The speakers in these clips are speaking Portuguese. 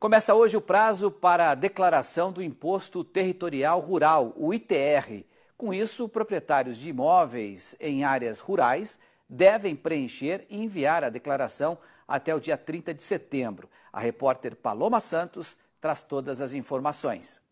Começa hoje o prazo para a declaração do Imposto Territorial Rural, o ITR. Com isso, proprietários de imóveis em áreas rurais devem preencher e enviar a declaração até o dia 30 de setembro. A repórter Paloma Santos traz todas as informações.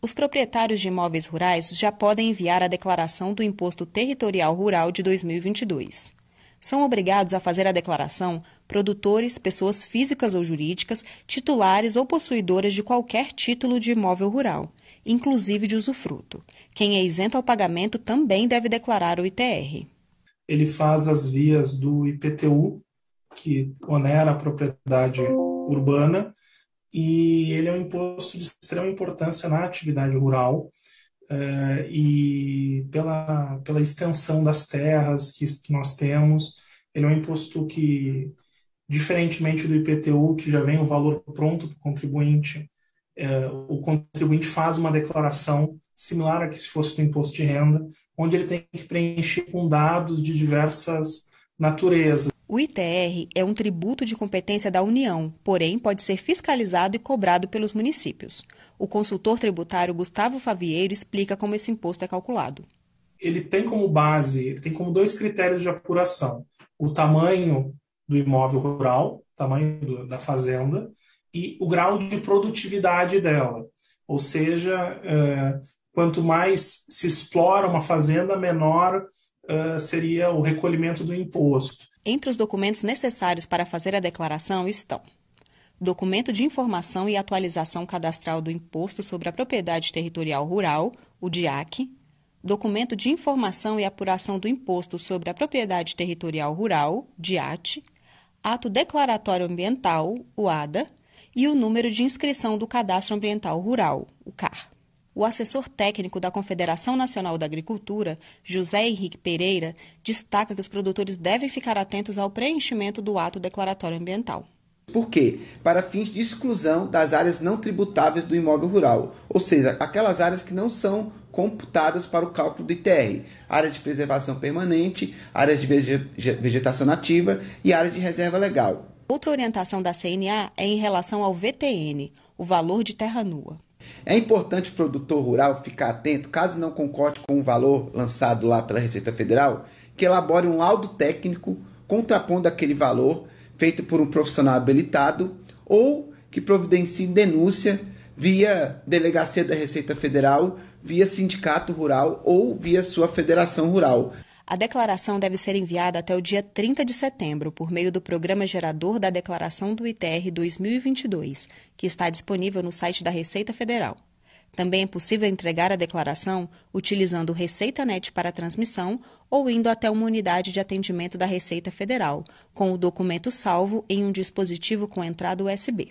Os proprietários de imóveis rurais já podem enviar a declaração do Imposto Territorial Rural de 2022. São obrigados a fazer a declaração produtores, pessoas físicas ou jurídicas, titulares ou possuidoras de qualquer título de imóvel rural, inclusive de usufruto. Quem é isento ao pagamento também deve declarar o ITR. Ele faz as vias do IPTU, que onera a propriedade urbana, e ele é um imposto de extrema importância na atividade rural uh, e pela, pela extensão das terras que, que nós temos. Ele é um imposto que, diferentemente do IPTU, que já vem o valor pronto para o contribuinte, uh, o contribuinte faz uma declaração similar a que se fosse do imposto de renda, onde ele tem que preencher com dados de diversas naturezas. O ITR é um tributo de competência da União, porém pode ser fiscalizado e cobrado pelos municípios. O consultor tributário Gustavo Favieiro explica como esse imposto é calculado. Ele tem como base, ele tem como dois critérios de apuração: o tamanho do imóvel rural, tamanho da fazenda, e o grau de produtividade dela. Ou seja, é, quanto mais se explora uma fazenda, menor é, seria o recolhimento do imposto. Entre os documentos necessários para fazer a declaração estão documento de informação e atualização cadastral do Imposto sobre a Propriedade Territorial Rural, o DIAC, documento de informação e apuração do Imposto sobre a Propriedade Territorial Rural, DIAT, ato declaratório ambiental, o ADA, e o número de inscrição do Cadastro Ambiental Rural, o CAR o assessor técnico da Confederação Nacional da Agricultura, José Henrique Pereira, destaca que os produtores devem ficar atentos ao preenchimento do ato declaratório ambiental. Por quê? Para fins de exclusão das áreas não tributáveis do imóvel rural, ou seja, aquelas áreas que não são computadas para o cálculo do ITR, área de preservação permanente, área de vegetação nativa e área de reserva legal. Outra orientação da CNA é em relação ao VTN, o valor de terra nua. É importante o produtor rural ficar atento, caso não concorde com o valor lançado lá pela Receita Federal, que elabore um laudo técnico contrapondo aquele valor feito por um profissional habilitado ou que providencie denúncia via delegacia da Receita Federal, via sindicato rural ou via sua federação rural. A declaração deve ser enviada até o dia 30 de setembro por meio do programa gerador da Declaração do ITR 2022, que está disponível no site da Receita Federal. Também é possível entregar a declaração utilizando o ReceitaNet para transmissão ou indo até uma unidade de atendimento da Receita Federal, com o documento salvo em um dispositivo com entrada USB.